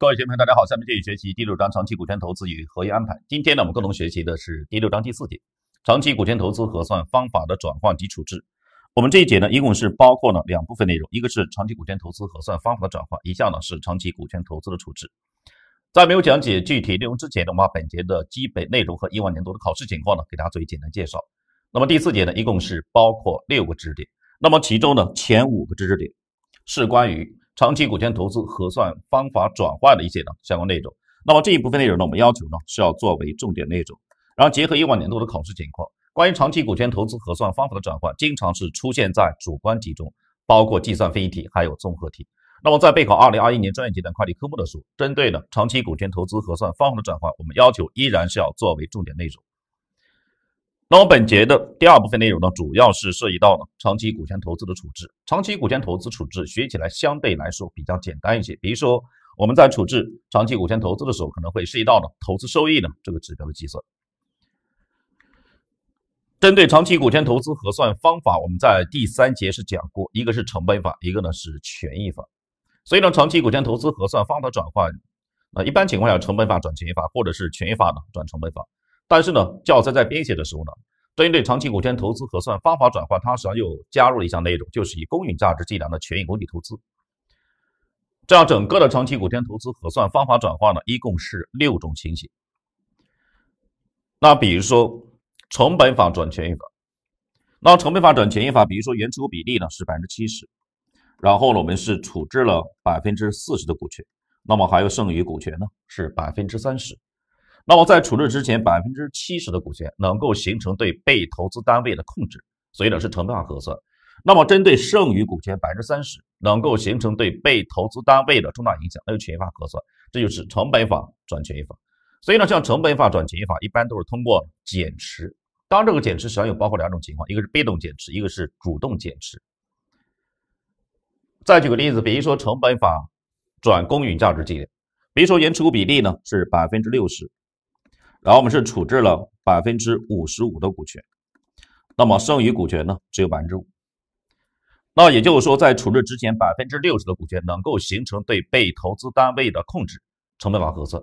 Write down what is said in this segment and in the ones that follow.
各位学友，大家好。下面继续学习第六章长期股权投资与合约安排。今天呢，我们共同学习的是第六章第四节长期股权投资核算方法的转换及处置。我们这一节呢，一共是包括了两部分内容，一个是长期股权投资核算方法的转换，一项呢是长期股权投资的处置。在没有讲解具体内容之前呢，我把本节的基本内容和以往年度的考试情况呢，给大家做一简单介绍。那么第四节呢，一共是包括六个知识点。那么其中呢，前五个知识点是关于。长期股权投资核算方法转换的一些的相关内容，那么这一部分内容呢，我们要求呢是要作为重点内容，然后结合以往年度的考试情况，关于长期股权投资核算方法的转换，经常是出现在主观题中，包括计算分析题，还有综合题。那么在备考二零二一年专业阶段会计科目的时候，针对的长期股权投资核算方法的转换，我们要求依然是要作为重点内容。那我本节的第二部分内容呢，主要是涉及到呢长期股权投资的处置。长期股权投资处置学起来相对来说比较简单一些。比如说我们在处置长期股权投资的时候，可能会涉及到呢投资收益呢这个指标的计算。针对长期股权投资核算方法，我们在第三节是讲过，一个是成本法，一个呢是权益法。所以呢，长期股权投资核算方法转换，呃，一般情况下成本法转权益法，或者是权益法呢转成本法。但是呢，教材在编写的时候呢，针对长期股权投资核算方法转换，它实际上又加入了一项内容，就是以公允价值计量的权益工具投资。这样，整个的长期股权投资核算方法转换呢，一共是六种情形。那比如说，成本法转权益法。那成本法转权益法，比如说原持股比例呢是百分之七十，然后呢我们是处置了百分之四十的股权，那么还有剩余股权呢是百分之三十。那么在处置之前，百分之七十的股权能够形成对被投资单位的控制，所以呢是成本法核算。那么针对剩余股权百分之三十，能够形成对被投资单位的重大影响，那就权益法核算。这就是成本法转权益法。所以呢，像成本法转权益法，一般都是通过减持。当这个减持实际上有包括两种情况，一个是被动减持，一个是主动减持。再举个例子，比如说成本法转公允价值计量，比如说原持股比例呢是百分之六十。然后我们是处置了百分之五十五的股权，那么剩余股权呢只有百分之五。那也就是说，在处置之前，百分之六十的股权能够形成对被投资单位的控制，成本法核算。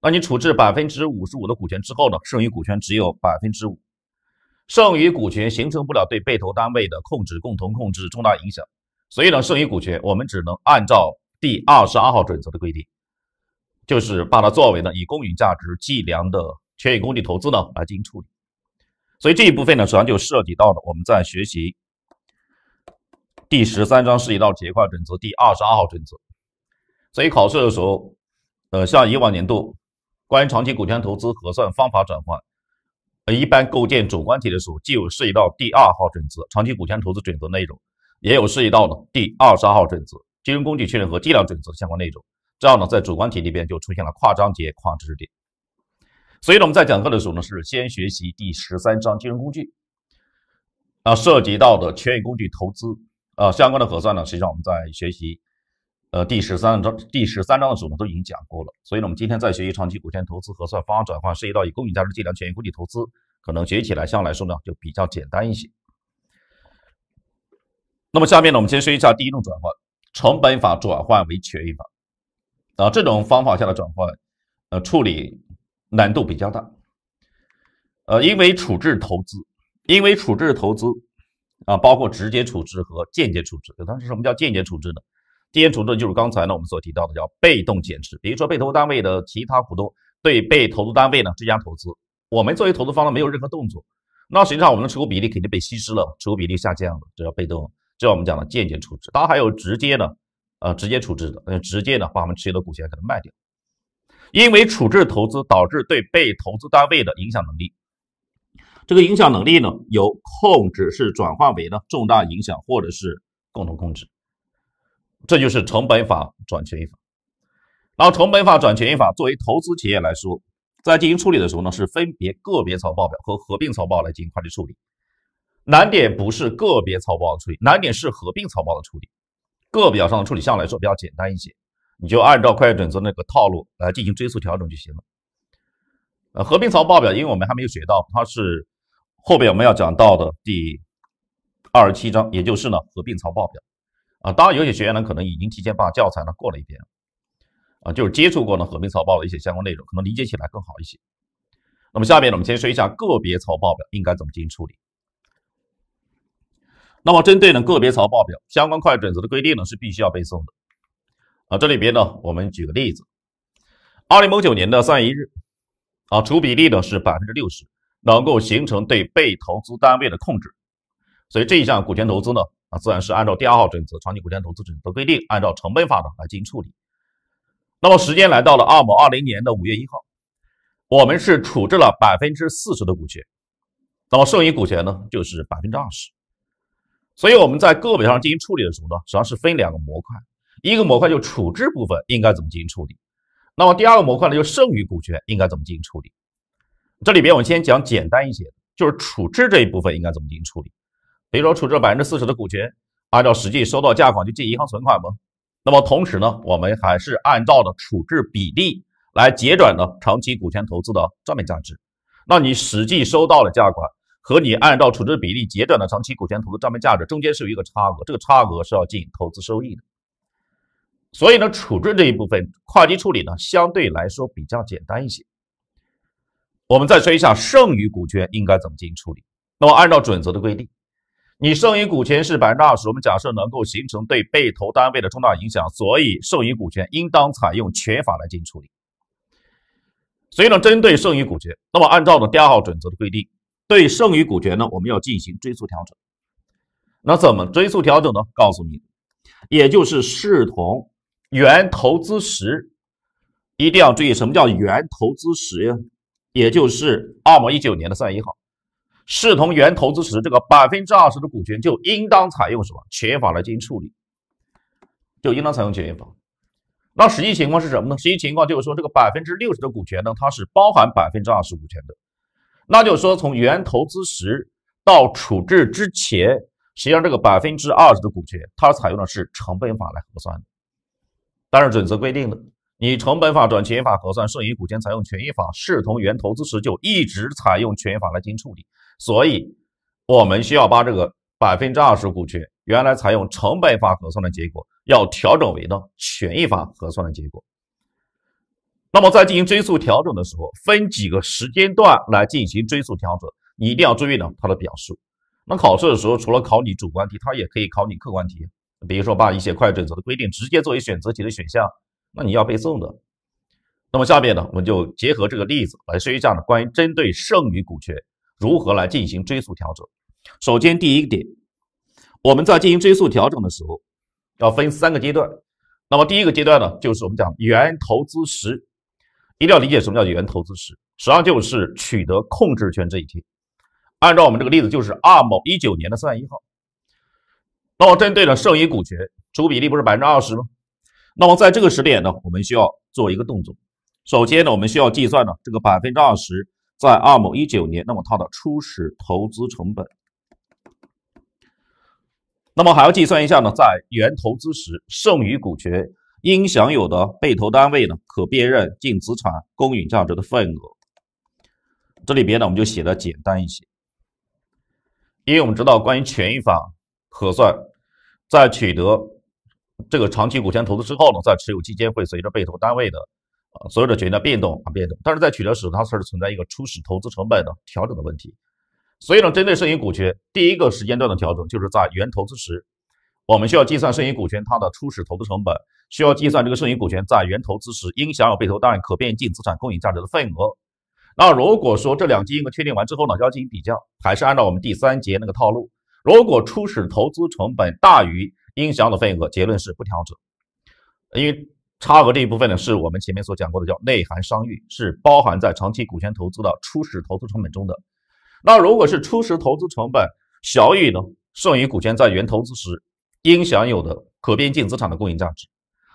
那你处置百分之五十五的股权之后呢，剩余股权只有百分之五，剩余股权形成不了对被投单位的控制、共同控制、重大影响，所以呢，剩余股权我们只能按照第二十二号准则的规定。就是把它作为呢以公允价值计量的权益工具投资呢来进行处理，所以这一部分呢实际上就涉及到了我们在学习第十三章涉及到结块准则第二十二号准则，所以考试的时候，呃像以往年度关于长期股权投资核算方法转换，呃一般构建主观题的时候既有涉及到第二号准则长期股权投资准则内容，也有涉及到呢第二十二号准则金融工具确认和计量准则相关内容。这样呢，在主观题里边就出现了跨章节、跨知识点。所以呢，我们在讲课的时候呢，是先学习第十三章金融工具，啊，涉及到的权益工具投资，啊相关的核算呢，实际上我们在学习，呃，第十三章、第十三章的时候呢，都已经讲过了。所以呢，我们今天在学习长期股权投资核算方案转换，涉及到以公允价值计量权益工具投资，可能学起来相对来说呢，就比较简单一些。那么下面呢，我们先说一下第一种转换，成本法转换为权益法。啊，这种方法下的转换，呃，处理难度比较大。呃，因为处置投资，因为处置投资啊，包括直接处置和间接处置。当时什么叫间接处置呢？间接处置就是刚才呢我们所提到的叫被动减持。比如说被投资单位的其他股东对被投资单位呢追加投资，我们作为投资方呢没有任何动作，那实际上我们的持股比例肯定被稀释了，持股比例下降了，这叫被动，这叫我们讲的间接处置。它还有直接呢。呃，直接处置的，就直接的把我们持有的股权给它卖掉，因为处置投资导致对被投资单位的影响能力，这个影响能力呢，由控制是转化为呢重大影响或者是共同控制，这就是成本法转权益法，然后成本法转权益法作为投资企业来说，在进行处理的时候呢，是分别个别草报表和合并草报来进行会计处理，难点不是个别草报的处理，难点是合并草报的处理。个表上的处理项来说比较简单一些，你就按照会计准则那个套路来进行追溯调整就行了。呃，合并草报表，因为我们还没有学到，它是后边我们要讲到的第二十七章，也就是呢合并草报表。啊，当然有些学员呢可能已经提前把教材呢过了一遍，啊，就是接触过呢合并草报的一些相关内容，可能理解起来更好一些。那么下面呢，我们先说一下个别草报表应该怎么进行处理。那么，针对呢个别财务报表相关会计准则的规定呢，是必须要背诵的啊。这里边呢，我们举个例子：二零某九年的三月一日，啊，除比例呢是百分之六十，能够形成对被投资单位的控制，所以这一项股权投资呢，啊，自然是按照第二号准则《长期股权投资准则》的规定，按照成本法呢来进行处理。那么时间来到了二某二零年的五月一号，我们是处置了百分之四十的股权，那么剩余股权呢就是百分之二十。所以我们在个别上进行处理的时候呢，实际上是分两个模块，一个模块就处置部分应该怎么进行处理，那么第二个模块呢，就剩余股权应该怎么进行处理。这里边我们先讲简单一些，就是处置这一部分应该怎么进行处理。比如说处置百分之四十的股权，按照实际收到价款就记银行存款吗？那么同时呢，我们还是按照的处置比例来结转的长期股权投资的账面价值。那你实际收到了价款。和你按照处置比例结转的长期股权投资账面价值中间是有一个差额，这个差额是要进投资收益的。所以呢，处置这一部分跨级处理呢相对来说比较简单一些。我们再说一下剩余股权应该怎么进行处理。那么按照准则的规定，你剩余股权是百分之二十，我们假设能够形成对被投单位的重大影响，所以剩余股权应当采用权法来进行处理。所以呢，针对剩余股权，那么按照呢第二号准则的规定。对剩余股权呢，我们要进行追溯调整。那怎么追溯调整呢？告诉你，也就是视同原投资时，一定要注意什么叫原投资时呀？也就是二毛一九年的三月一号，视同原投资时，这个百分之二十的股权就应当采用什么权益法来进行处理？就应当采用权益法。那实际情况是什么呢？实际情况就是说，这个百分之六十的股权呢，它是包含百分之二十股权的。那就说，从原投资时到处置之前，实际上这个百分之二十的股权，它采用的是成本法来核算。但是准则规定的，你成本法转权益法核算剩余股权，采用权益法，视同原投资时就一直采用权益法来进行处理。所以，我们需要把这个百分之二十股权原来采用成本法核算的结果，要调整为呢权益法核算的结果。那么在进行追溯调整的时候，分几个时间段来进行追溯调整，你一定要注意呢它的表述。那考试的时候，除了考你主观题，它也可以考你客观题，比如说把一些会计准则的规定直接作为选择题的选项，那你要背诵的。那么下面呢，我们就结合这个例子来说一下呢，关于针对剩余股权如何来进行追溯调整。首先第一个点，我们在进行追溯调整的时候，要分三个阶段。那么第一个阶段呢，就是我们讲原投资时。一定要理解什么叫原投资时，实际上就是取得控制权这一天。按照我们这个例子，就是二某一九年的三月一号。那么针对了剩余股权，持股比例不是百分之二十吗？那么在这个时点呢，我们需要做一个动作。首先呢，我们需要计算呢这个百分之二十在二某一九年那么它的初始投资成本。那么还要计算一下呢，在原投资时剩余股权。应享有的被投单位呢可辨认净资产公允价值的份额，这里边呢我们就写的简单一些，因为我们知道关于权益法核算，在取得这个长期股权投资之后呢，在持有期间会随着被投单位的啊所有的权益的变动而变动，但是在取得时它是存在一个初始投资成本的调整的问题，所以呢，针对剩余股权第一个时间段的调整，就是在原投资时，我们需要计算剩余股权它的初始投资成本。需要计算这个剩余股权在原投资时应享有被投单位可变净资产公允价值的份额。那如果说这两金额确定完之后呢，就要进行比较，还是按照我们第三节那个套路。如果初始投资成本大于应享有的份额，结论是不调整，因为差额这一部分呢，是我们前面所讲过的叫内涵商誉，是包含在长期股权投资的初始投资成本中的。那如果是初始投资成本小于呢，剩余股权在原投资时应享有的可变净资产的公允价值。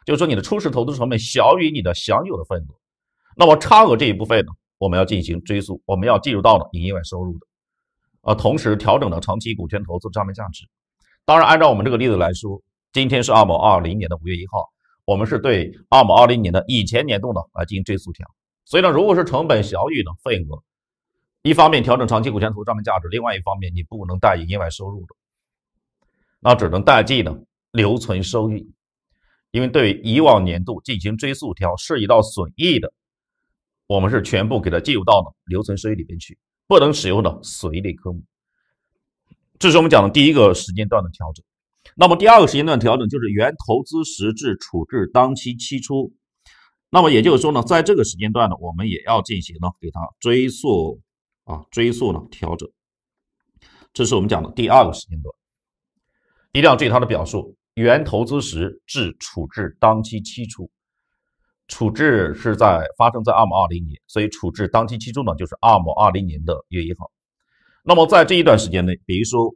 就是说，你的初始投资成本小于你的享有的份额，那么差额这一部分呢，我们要进行追溯，我们要计入到了营业外收入的，呃，同时调整了长期股权投资账面价值。当然，按照我们这个例子来说，今天是二某二零年的五月一号，我们是对二某二零年的以前年度呢来进行追溯调。所以呢，如果是成本小于呢份额，一方面调整长期股权投资账面价值，另外一方面你不能带营业外收入的，那只能代记呢留存收益。因为对以往年度进行追溯调，涉及到损益的，我们是全部给它计入到了留存收益里边去，不能使用的损益类科目。这是我们讲的第一个时间段的调整。那么第二个时间段调整就是原投资实质处置当期期初，那么也就是说呢，在这个时间段呢，我们也要进行呢给它追溯啊，追溯呢调整。这是我们讲的第二个时间段，一定要注意它的表述。原投资时至处置当期期初，处置是在发生在二零二零年，所以处置当期期初呢就是二零二零年的月一号。那么在这一段时间内，比如说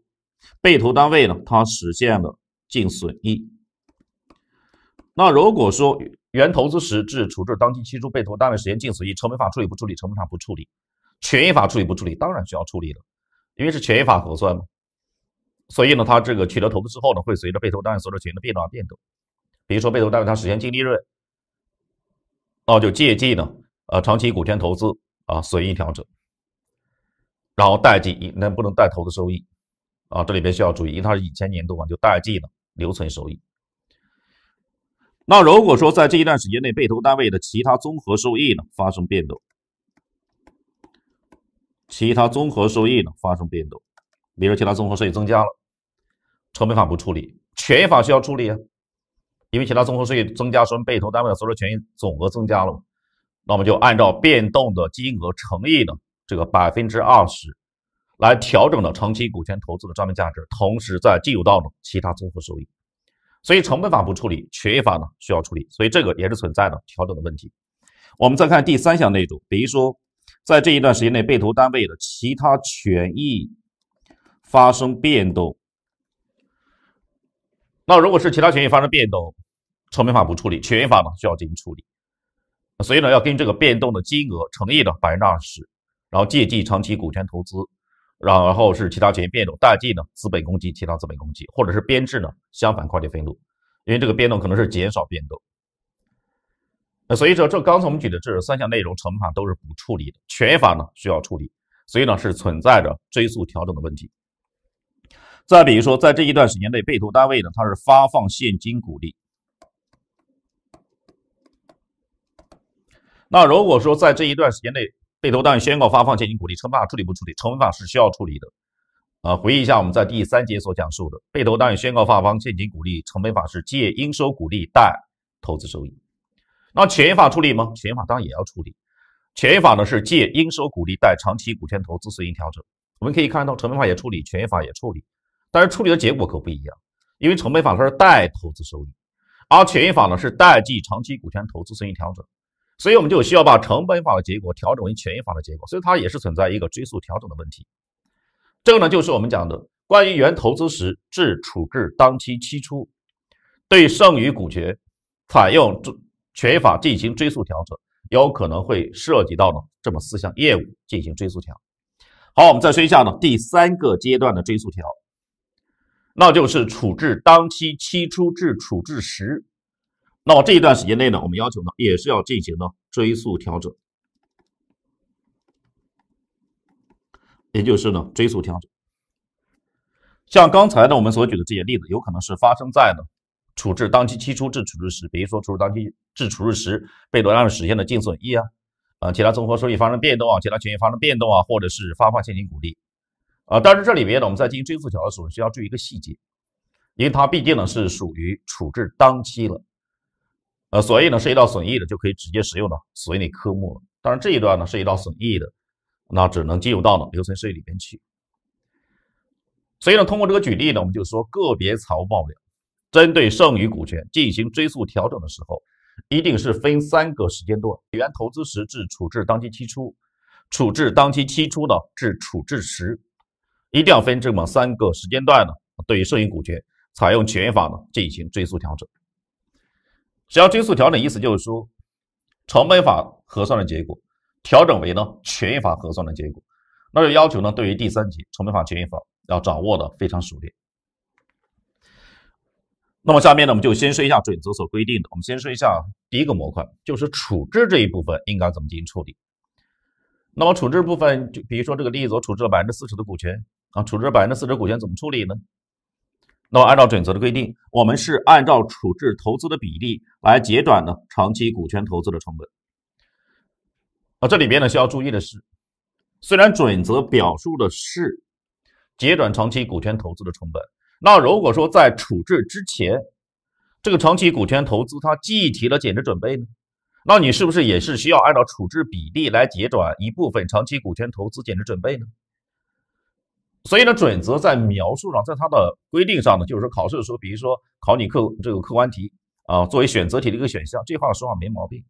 被投单位呢，它实现了净损益。那如果说原投资时至处置当期期初，被投单位实现净损益，成本法处理不处理？成本法不处理，权益法处理不处理？当然需要处理了，因为是权益法核算嘛。所以呢，它这个取得投资之后呢，会随着被投单位所有权的变动而变动。比如说被投单位它实现净利润，哦，就借记呢，呃，长期股权投资啊，随意调整。然后贷记那不能贷投资收益啊，这里边需要注意，因为它是以前年度嘛，就贷记的留存收益。那如果说在这一段时间内被投单位的其他综合收益呢发生变动，其他综合收益呢发生变动。比如其他综合收益增加了，成本法不处理，权益法需要处理啊，因为其他综合收益增加，说明被投单位的所有权益总额增加了，那么就按照变动的金额乘以呢这个百分之二十，来调整的长期股权投资的账面价值，同时再计入到呢其他综合收益，所以成本法不处理，权益法呢需要处理，所以这个也是存在的调整的问题。我们再看第三项内容，比如说在这一段时间内被投单位的其他权益。发生变动，那如果是其他权益发生变动，成本法不处理，权益法呢需要进行处理。所以呢，要跟这个变动的金额乘以呢百分之二十，然后借记长期股权投资，然后是其他权益变动贷记呢资本公积其他资本公积，或者是编制呢相反会计分录，因为这个变动可能是减少变动。那所以说，这刚才我们举的这三项内容，成本法都是不处理的，权益法呢需要处理，所以呢是存在着追溯调整的问题。再比如说，在这一段时间内，被投单位呢，它是发放现金股利。那如果说在这一段时间内，被投单位宣告发放现金股利，成本法处理不处理？成本法是需要处理的。啊，回忆一下我们在第三节所讲述的，被投单位宣告发放现金股利，成本法是借应收股利，贷投资收益。那权益法处理吗？权益法当然也要处理。权益法呢是借应收股利，贷长期股权投资收益调整。我们可以看到，成本法也处理，权益法也处理。但是处理的结果可不一样，因为成本法它是待投资收益，而权益法呢是待计长期股权投资收益调整，所以我们就需要把成本法的结果调整为权益法的结果，所以它也是存在一个追溯调整的问题。这个呢就是我们讲的关于原投资时至处置当期期初对剩余股权采用权益法进行追溯调整，有可能会涉及到呢这么四项业务进行追溯调。好，我们再说一下呢第三个阶段的追溯调。那就是处置当期期初至处置时，那么这一段时间内呢，我们要求呢也是要进行呢追溯调整，也就是呢追溯调整。像刚才呢我们所举的这些例子，有可能是发生在呢处置当期期初至处置时，比如说处置当期至处置时被转让实现的净损益啊，啊其他综合收益发生变动啊，其他权益发生变动啊，或者是发放现金股利。啊，但是这里面呢，我们在进行追溯调的时候需要注意一个细节，因为它毕竟呢是属于处置当期了，呃，所以呢涉及到损益的就可以直接使用到损益科目了。但是这一段呢涉及到损益的，那只能进入到呢留存收益里边去。所以呢，通过这个举例呢，我们就说个别财务报表针对剩余股权进行追溯调整的时候，一定是分三个时间段：原投资时至处置当期期初，处置当期期初呢至处置时。一定要分这么三个时间段呢，对于剩余股权采用权益法呢进行追溯调整。只要追溯调整，意思就是说成本法核算的结果调整为呢权益法核算的结果，那就要求呢对于第三级成本法、权益法要掌握的非常熟练。那么下面呢我们就先说一下准则所规定的，我们先说一下第一个模块，就是处置这一部分应该怎么进行处理。那么处置部分就比如说这个例子，我处置了百分之四十的股权。啊，处置百分之四十股权怎么处理呢？那么按照准则的规定，我们是按照处置投资的比例来结转呢长期股权投资的成本。啊，这里边呢需要注意的是，虽然准则表述的是结转长期股权投资的成本，那如果说在处置之前，这个长期股权投资它计提了减值准备呢，那你是不是也是需要按照处置比例来结转一部分长期股权投资减值准备呢？所以呢，准则在描述上，在它的规定上呢，就是说考试的时候，比如说考你客这个客观题啊，作为选择题的一个选项，这话说话没毛病。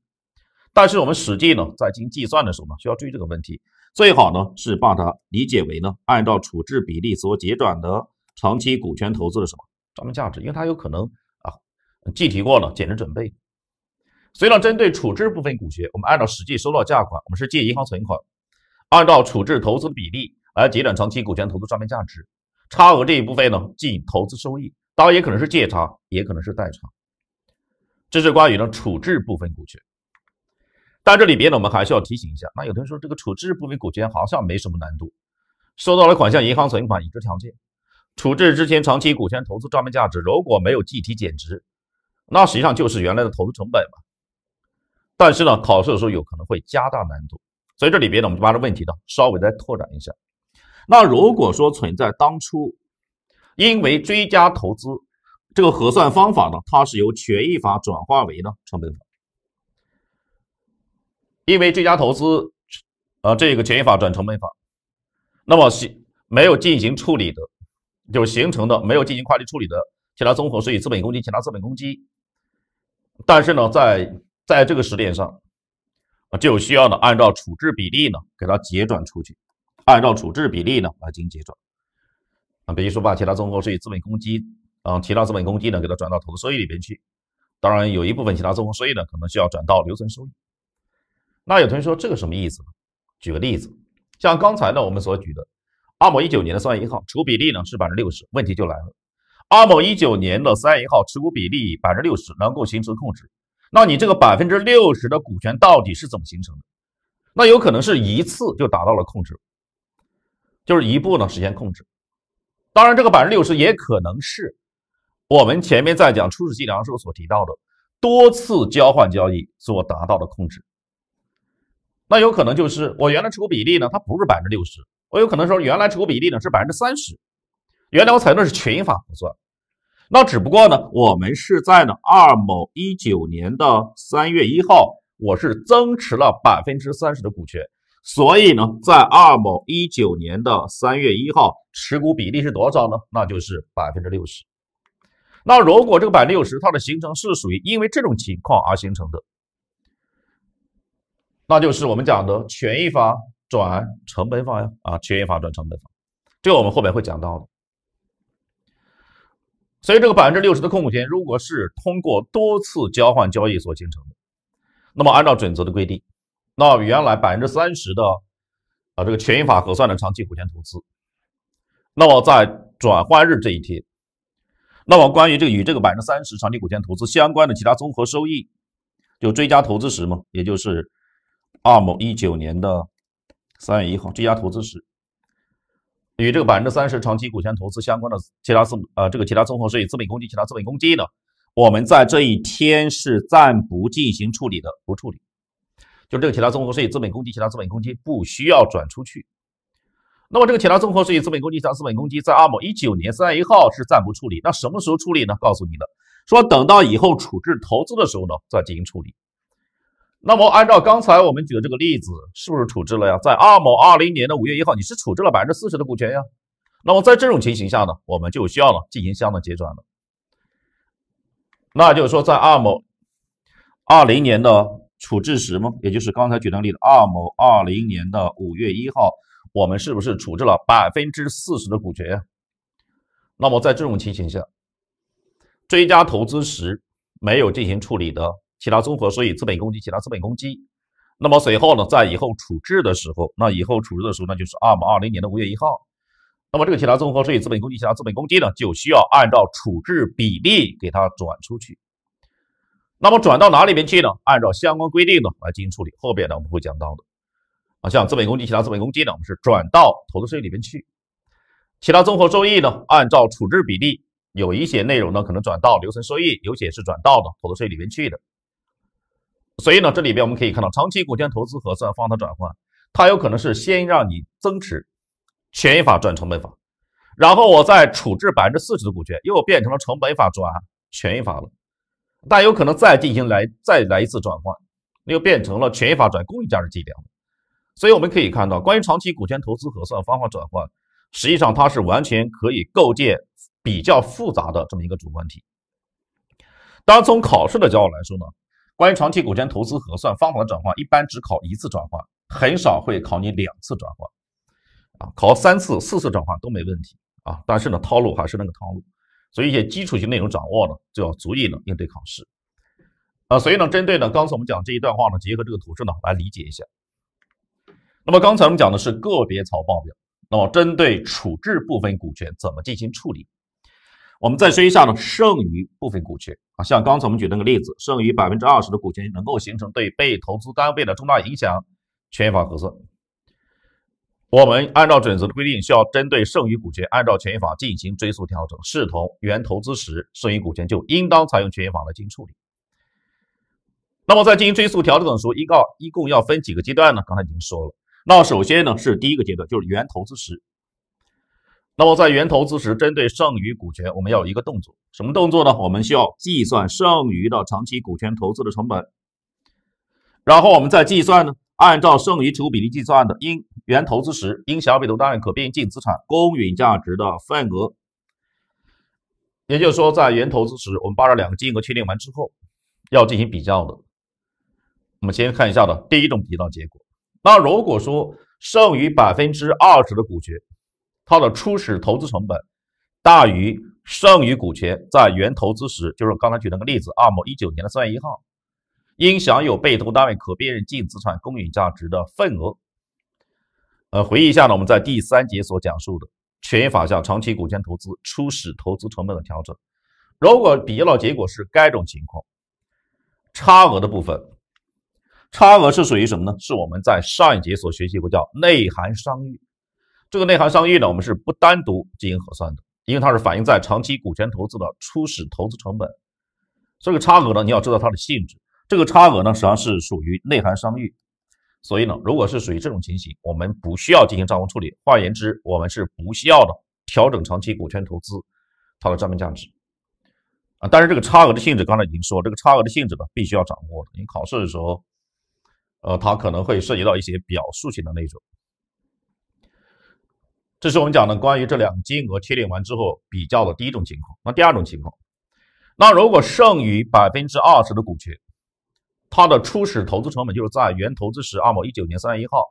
但是我们实际呢，在进行计算的时候呢，需要注意这个问题。最好呢是把它理解为呢，按照处置比例所结转的长期股权投资的什么账面价值，因为它有可能啊，计提过了减值准备。所以呢，针对处置部分股权，我们按照实际收到价款，我们是借银行存款，按照处置投资比例。来结转长期股权投资账面价值，差额这一部分呢行投资收益，当然也可能是借差，也可能是贷差。这是关于呢处置部分股权。但这里边呢，我们还需要提醒一下，那有的人说这个处置部分股权好像没什么难度，收到了款项，银行存款已知条件，处置之前长期股权投资账面价值如果没有计提减值，那实际上就是原来的投资成本嘛。但是呢，考试的时候有可能会加大难度，所以这里边呢，我们就把这问题呢稍微再拓展一下。那如果说存在当初因为追加投资这个核算方法呢，它是由权益法转化为呢成本法，因为追加投资啊这个权益法转成本法，那么是没有进行处理的，就是形成的没有进行会计处理的其他综合收益资本公积其他资本公积，但是呢在在这个时点上就需要呢按照处置比例呢给它结转出去。按照处置比例呢来进行结转啊，比如说把其他综合收益、资本公积，嗯，其他资本公积呢，给它转到投资收益里边去。当然，有一部分其他综合收益呢，可能需要转到留存收益。那有同学说这个什么意思？举个例子，像刚才呢我们所举的阿某一九年的三月一号，持股比例呢是百分之六十。问题就来了，阿某一九年的三月一号持股比例百分之六十能够形成控制，那你这个百分之六十的股权到底是怎么形成的？那有可能是一次就达到了控制。就是一步呢实现控制，当然这个百分之六十也可能是我们前面在讲初始计量时候所提到的多次交换交易所达到的控制。那有可能就是我原来持股比例呢，它不是百分之六十，我有可能说原来持股比例呢是百分之三十，原来我采用的是权益法核算，那只不过呢，我们是在呢二某一九年的三月一号，我是增持了百分之三十的股权。所以呢，在二某一九年的三月一号，持股比例是多少呢？那就是百分之六十。那如果这个百分之六十它的形成是属于因为这种情况而形成的，那就是我们讲的权益法转成本法呀，啊，权益法转成本法，这个我们后面会讲到的。所以这个百分之六十的控股权，如果是通过多次交换交易所形成的，那么按照准则的规定。那原来百分之三十的啊这个权益法核算的长期股权投资，那么在转换日这一天，那么关于这个与这个百分之三十长期股权投资相关的其他综合收益，就追加投资时嘛，也就是二某一九年的三月一号追加投资时，与这个百分之三十长期股权投资相关的其他资啊这个其他综合收益资本公积其他资本公积呢，我们在这一天是暂不进行处理的，不处理。就这个其他综合收益资本公积其他资本公积不需要转出去，那么这个其他综合收益资本公积其他资本公积在二某一九年三月一号是暂不处理，那什么时候处理呢？告诉你的，说等到以后处置投资的时候呢，再进行处理。那么按照刚才我们举的这个例子，是不是处置了呀？在二某二零年的五月一号，你是处置了百分之四十的股权呀？那么在这种情形下呢，我们就需要呢进行相应的结转了。那就是说在二某二零年的。处置时吗？也就是刚才举的例子，二某二零年的五月一号，我们是不是处置了百分之四十的股权？那么在这种情形下，追加投资时没有进行处理的其他综合收益、资本公积、其他资本公积，那么随后呢，在以后处置的时候，那以后处置的时候，那就是二某二零年的五月一号，那么这个其他综合收益、资本公积、其他资本公积呢，就需要按照处置比例给它转出去。那么转到哪里边去呢？按照相关规定呢来进行处理。后边呢我们会讲到的。啊，像资本公积、其他资本公积呢，我们是转到投资收益里边去；其他综合收益呢，按照处置比例，有一些内容呢可能转到留存收益，有些是转到的投资收益里边去的。所以呢，这里边我们可以看到，长期股权投资核算方法的转换，它有可能是先让你增持权益法转成本法，然后我再处置百分之四十的股权，又变成了成本法转权益法了。但有可能再进行来再来一次转换，那又变成了权益法转公允价值计量。所以我们可以看到，关于长期股权投资核算方法转换，实际上它是完全可以构建比较复杂的这么一个主观题。当然，从考试的角度来说呢，关于长期股权投资核算方法的转换，一般只考一次转换，很少会考你两次转换啊，考三次、四次转换都没问题啊。但是呢，套路还是那个套路。所以一些基础性内容掌握呢，就要足以呢应对考试。啊，所以呢，针对呢刚才我们讲这一段话呢，结合这个图示呢来理解一下。那么刚才我们讲的是个别草报表，那么针对处置部分股权怎么进行处理？我们再说一下呢剩余部分股权啊，像刚才我们举那个例子，剩余百分之二十的股权能够形成对被投资单位的重大影响，缺乏合算。我们按照准则的规定，需要针对剩余股权按照权益法进行追溯调整，视同原投资时剩余股权就应当采用权益法来进行处理。那么在进行追溯调整的时候，一告一共要分几个阶段呢？刚才已经说了，那首先呢是第一个阶段就是原投资时。那么在原投资时，针对剩余股权，我们要有一个动作，什么动作呢？我们需要计算剩余的长期股权投资的成本，然后我们再计算呢？按照剩余持股比例计算的，因原投资时因小比头单位可变净资产公允价值的份额，也就是说，在原投资时，我们把这两个金额确定完之后，要进行比较的。我们先看一下的第一种比较结果。那如果说剩余百分之二十的股权，它的初始投资成本大于剩余股权在原投资时，就是刚才举那个例子二某一九年的三月一号。应享有被投单位可辨认净资产公允价值的份额。呃，回忆一下呢，我们在第三节所讲述的权益法下长期股权投资初始投资成本的调整，如果比较结果是该种情况，差额的部分，差额是属于什么呢？是我们在上一节所学习过叫内涵商誉。这个内涵商誉呢，我们是不单独进行核算的，因为它是反映在长期股权投资的初始投资成本。这个差额呢，你要知道它的性质。这个差额呢，实际上是属于内涵商誉，所以呢，如果是属于这种情形，我们不需要进行账务处理。换言之，我们是不需要的调整长期股权投资它的账面价值啊。但是这个差额的性质，刚才已经说，这个差额的性质呢，必须要掌握。你考试的时候，呃，它可能会涉及到一些表述性的内容。这是我们讲的关于这两个金额确定完之后比较的第一种情况。那第二种情况，那如果剩余百分之二十的股权。它的初始投资成本就是在原投资时二某一九年三月一号，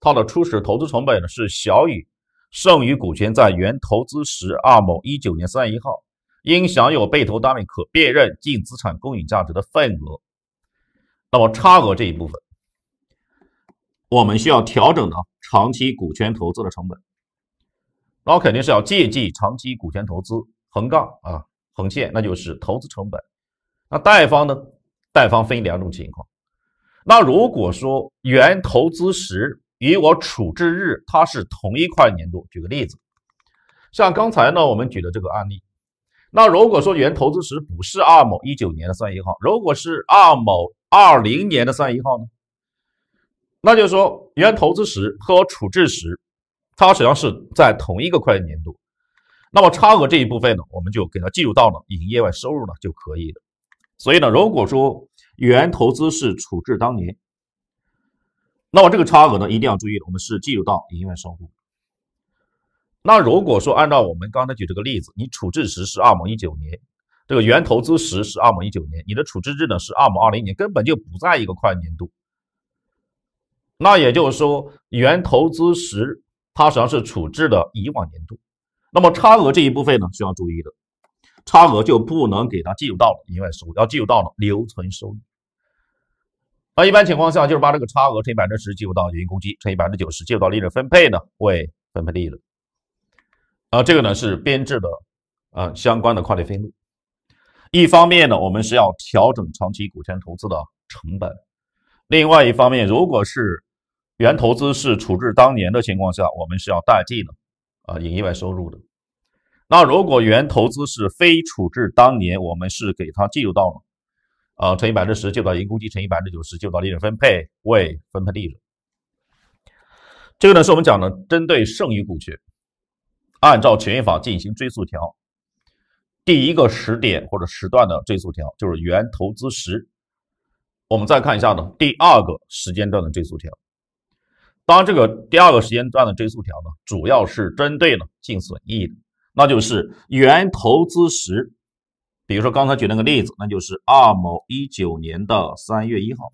它的初始投资成本呢是小于剩余股权在原投资时二某一九年三月一号应享有被投单位可辨认净资产公允价值的份额，那么差额这一部分，我们需要调整的长期股权投资的成本，那肯定是要借记长期股权投资横杠啊横线，那就是投资成本，那贷方呢？但方分两种情况，那如果说原投资时与我处置日它是同一块年度，举个例子，像刚才呢我们举的这个案例，那如果说原投资时不是二某一九年的三月一号，如果是二某二零年的三月一号呢，那就是说原投资时和处置时，它实际上是在同一个会计年度，那么差额这一部分呢，我们就给它计入到了营业外收入呢就可以了。所以呢，如果说原投资是处置当年，那么这个差额呢一定要注意，我们是计入到营业收入。那如果说按照我们刚才举这个例子，你处置时是二亩一九年，这个原投资时是二亩一九年，你的处置日呢是二亩二零年，根本就不在一个跨年度。那也就是说，原投资时它实际上是处置的以往年度，那么差额这一部分呢需要注意的。差额就不能给它计入到了，因为收入要计入到了留存收益。啊，一般情况下就是把这个差额乘以百分之十，计入到盈余公积；乘以百分之九十，计入到利润分配呢，为分配利润。啊，这个呢是编制的啊相关的会计分录。一方面呢，我们是要调整长期股权投资的成本；另外一方面，如果是原投资是处置当年的情况下，我们是要代记的啊，营业外收入的。那如果原投资是非处置当年，我们是给它计入到了，啊，乘以百分之十，就到盈公积；乘以百分之九十，就到利润分配未分配利润。这个呢，是我们讲的针对剩余股权，按照权益法进行追溯条，第一个时点或者时段的追溯条就是原投资时。我们再看一下呢，第二个时间段的追溯条。当然，这个第二个时间段的追溯条呢，主要是针对呢净损益。那就是原投资时，比如说刚才举那个例子，那就是二某一九年的三月一号，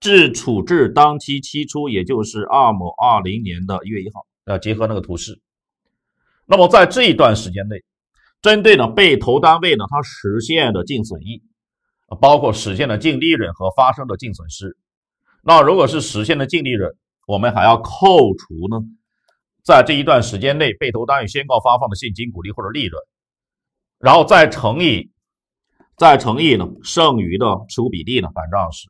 至处置当期期初，也就是二某二零年的一月一号。要结合那个图示，那么在这一段时间内，针对呢被投单位呢，它实现的净损益，包括实现的净利润和发生的净损失。那如果是实现的净利润，我们还要扣除呢？在这一段时间内，被投单位宣告发放的现金股利或者利润，然后再乘以，再乘以呢剩余的持股比例呢百分之二十。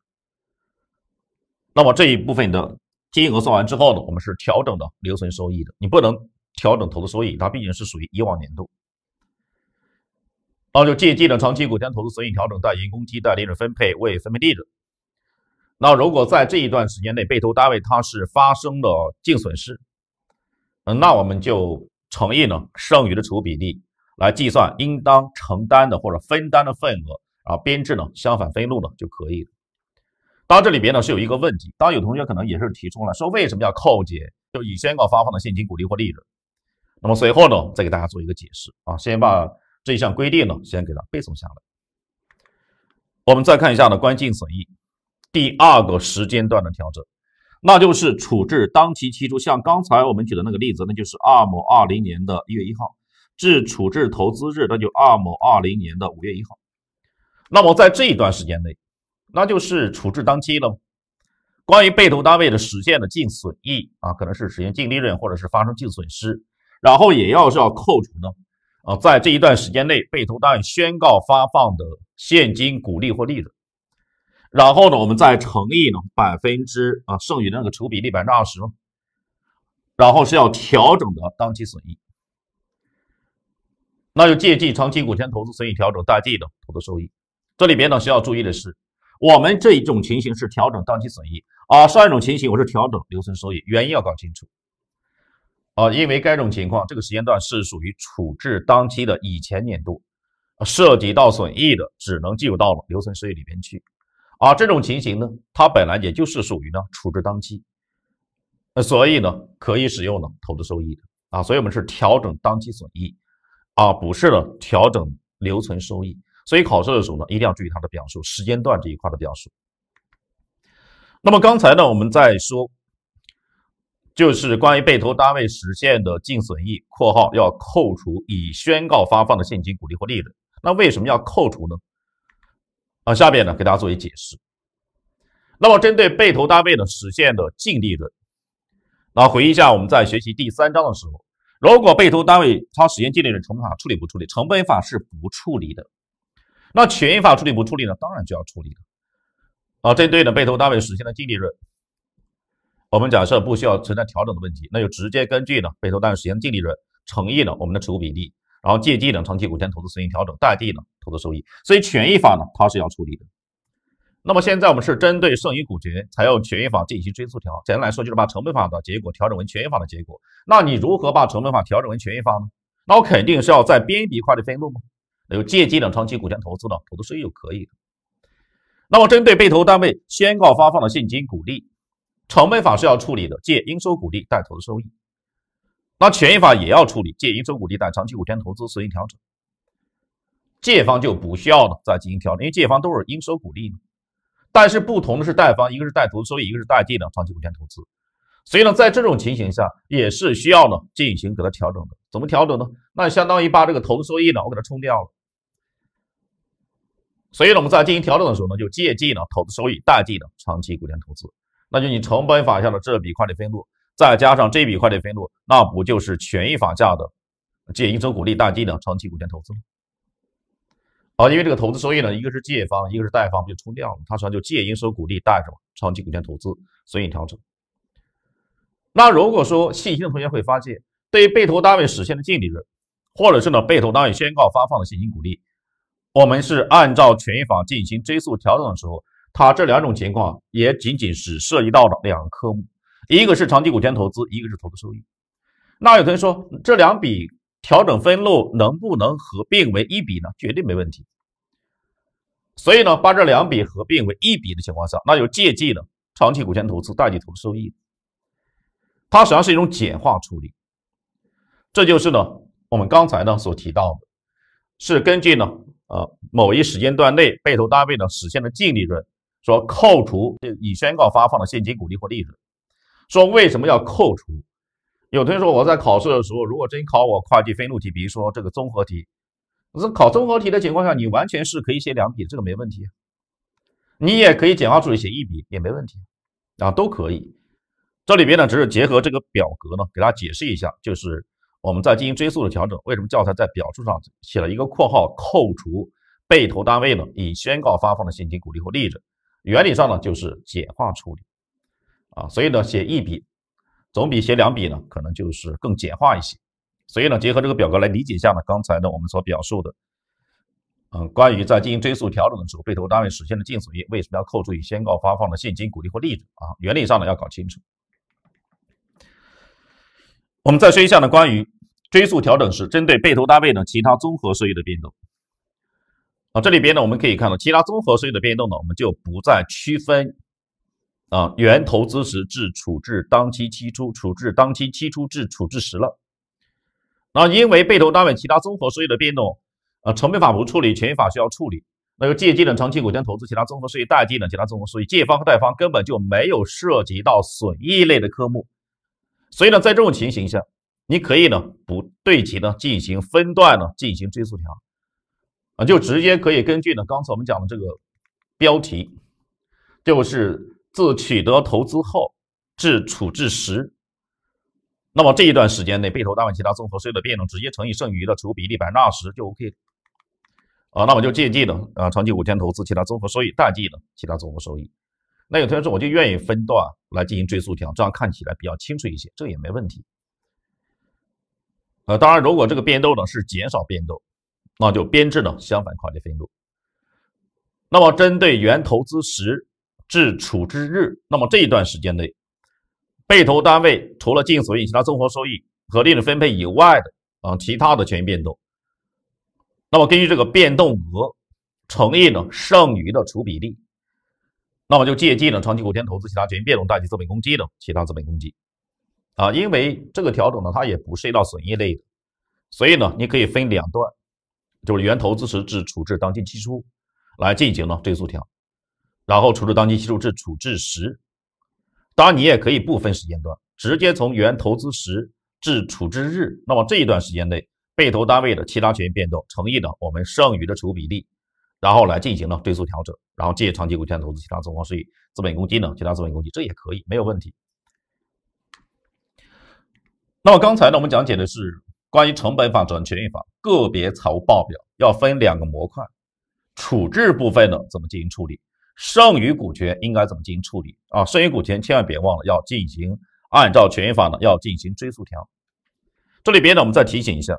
那么这一部分的金额算完之后呢，我们是调整的留存收益的，你不能调整投资收益，它毕竟是属于以往年度。那就借记的长期股权投资损益调整，待行公积、待利润分配未分配利润。那如果在这一段时间内，被投单位它是发生了净损失。嗯，那我们就乘以呢剩余的持股比例来计算应当承担的或者分担的份额，然后编制呢相反分录呢就可以了。当这里边呢是有一个问题，当有同学可能也是提出了说为什么要扣减就已宣告发放的现金股利或利润？那么随后呢再给大家做一个解释啊，先把这一项规定呢先给它背诵下来。我们再看一下呢关键损益第二个时间段的调整。那就是处置当期期初，像刚才我们举的那个例子，那就是二某二零年的一月一号，至处置投资日，那就二某二零年的五月一号。那么在这一段时间内，那就是处置当期了。关于被投单位的实现的净损益啊，可能是实现净利润或者是发生净损失，然后也要是要扣除呢。呃，在这一段时间内，被投单位宣告发放的现金股利或利润。然后呢，我们再乘以呢百分之啊剩余的那个持股比例百分之二十，然后是要调整的当期损益。那就借记长期股权投资损益调整，贷记的投资收益。这里边呢需要注意的是，我们这一种情形是调整当期损益啊，上一种情形我是调整留存收益，原因要搞清楚啊，因为该种情况这个时间段是属于处置当期的以前年度，涉及到损益的只能计入到了留存收益里边去。啊，这种情形呢，它本来也就是属于呢处置当期，那所以呢可以使用呢投资收益的啊，所以我们是调整当期损益，而不是呢调整留存收益。所以考试的时候呢，一定要注意它的表述时间段这一块的表述。那么刚才呢我们在说，就是关于被投单位实现的净损益（括号要扣除已宣告发放的现金股利或利润），那为什么要扣除呢？啊，下面呢给大家做一解释。那么针对被投单位呢实现的净利润，那回忆一下我们在学习第三章的时候，如果被投单位它实现净利润成本法处理不处理？成本法是不处理的。那权益法处理不处理呢？当然就要处理了。啊，针对呢被投单位实现的净利润，我们假设不需要存在调整的问题，那就直接根据呢被投单位实现净利润乘以呢我们的持股比例。然后借记等长期股权投资实现调整，代替呢投资收益。所以权益法呢它是要处理的。那么现在我们是针对剩余股权采用权益法进行追溯调，简单来说就是把成本法的结果调整为权益法的结果。那你如何把成本法调整为权益法呢？那我肯定是要再编一笔会计分录吗？就借记等长期股权投资的投资收益就可以那么针对被投单位宣告发放的现金股利，成本法是要处理的，借应收股利贷投资收益。那权益法也要处理，借应收股利贷长期股权投资，实行调整。借方就不需要呢，再进行调整，因为借方都是应收股利。但是不同的是，贷方一个是贷投资收益，一个是贷递的长期股权投资。所以呢，在这种情形下，也是需要呢进行给它调整的。怎么调整呢？那相当于把这个投资收益呢，我给它冲掉了。所以呢，我们在进行调整的时候呢，就借记呢投资收益，贷记呢长期股权投资。那就你成本法下的这笔会计分录。再加上这笔会计费用，那不就是权益法下的借应收股利、贷计的长期股权投资吗？好，因为这个投资收益呢，一个是借方，一个是贷方，不就冲掉了？它实际上就借应收股利、贷什么长期股权投资，所以调整。那如果说细心的同学会发现，对于被投单位实现的净利润，或者是呢被投单位宣告发放的现金股利，我们是按照权益法进行追溯调整的时候，它这两种情况也仅仅只涉及到了两个科目。一个是长期股权投资，一个是投资收益。那有同学说，这两笔调整分录能不能合并为一笔呢？绝对没问题。所以呢，把这两笔合并为一笔的情况下，那就借记呢长期股权投资，贷记投资收益。它实际上是一种简化处理。这就是呢我们刚才呢所提到的，是根据呢呃某一时间段内被投单位呢实现的净利润，说扣除已宣告发放的现金股利或利润。说为什么要扣除？有同学说我在考试的时候，如果真考我会计分录题，比如说这个综合题，是考综合题的情况下，你完全是可以写两笔，这个没问题。你也可以简化处理写一笔也没问题啊，都可以。这里边呢，只是结合这个表格呢，给大家解释一下，就是我们在进行追溯的调整，为什么教材在表述上写了一个括号扣除被投单位呢以宣告发放的现金股利或利润，原理上呢就是简化处理。啊，所以呢，写一笔，总比写两笔呢，可能就是更简化一些。所以呢，结合这个表格来理解一下呢，刚才呢我们所表述的，嗯，关于在进行追溯调整的时候，被投单位实现的净损益为什么要扣除以宣告发放的现金股利或利润啊？原理上呢要搞清楚。我们再说一下呢，关于追溯调整时针对被投单位的其他综合收益的变动。啊，这里边呢我们可以看到，其他综合收益的变动呢，我们就不再区分。啊，原投资时至处置当期期初，处置当期期初至处置时了。那因为被投单位其他综合收益的变动，呃，成本法不处理，权益法需要处理。那个借记的长期股权投资其他综合收益，贷记的其他综合收益，借方和贷方根本就没有涉及到损益类的科目。所以呢，在这种情形下，你可以呢不对其呢进行分段呢进行追溯调，啊，就直接可以根据呢刚才我们讲的这个标题，就是。自取得投资后至处置时，那么这一段时间内被投单位其他综合收益的变动，直接乘以剩余的持股比例百分之二十就 OK 了。啊，那么就借记的啊，长期股权投资其他综合收益贷记的其他综合收益。那有同学说，我就愿意分段来进行追溯调这样看起来比较清楚一些，这也没问题。呃，当然，如果这个变动呢是减少变动，那就编制呢相反会计分录。那么针对原投资时。至处置日，那么这一段时间内，被投单位除了净损益、其他综合收益和利润分配以外的啊其他的权益变动，那么根据这个变动额乘以呢剩余的除比例，那么就借记呢长期股权投资其他权益变动贷记资本公积的其他资本公积，啊，因为这个调整呢它也不是一道损益类的，所以呢你可以分两段，就是原投资时至处置当期初来进行呢追溯调。然后处置当期计入至处置时，当然你也可以不分时间段，直接从原投资时至处置日，那么这一段时间内被投单位的其他权益变动乘以呢我们剩余的持股比例，然后来进行呢追溯调整，然后借长期股权投资其他综合收益、资本公积呢其他资本公积，这也可以没有问题。那么刚才呢我们讲解的是关于成本法转权益法个别财务报表要分两个模块，处置部分呢怎么进行处理？剩余股权应该怎么进行处理啊？剩余股权千万别忘了要进行按照权益法呢要进行追溯条。这里边呢我们再提醒一下，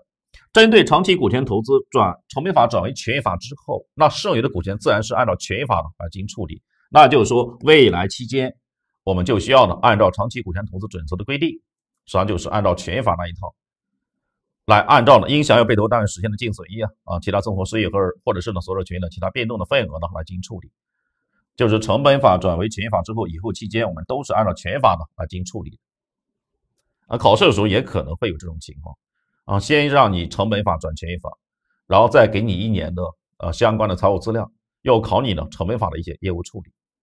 针对长期股权投资转成本法转为权益法之后，那剩余的股权自然是按照权益法呢来进行处理。那就是说未来期间我们就需要呢按照长期股权投资准则的规定，实际上就是按照权益法那一套来按照呢应享有被投单位实现的净损益啊啊其他综合收益和或者是呢所有权益的其他变动的份额呢来进行处理。就是成本法转为权益法之后，以后期间我们都是按照权益法的来进行处理。啊，考试的时候也可能会有这种情况啊，先让你成本法转权益法，然后再给你一年的呃相关的财务资料，要考你的成本法的一些业务处理。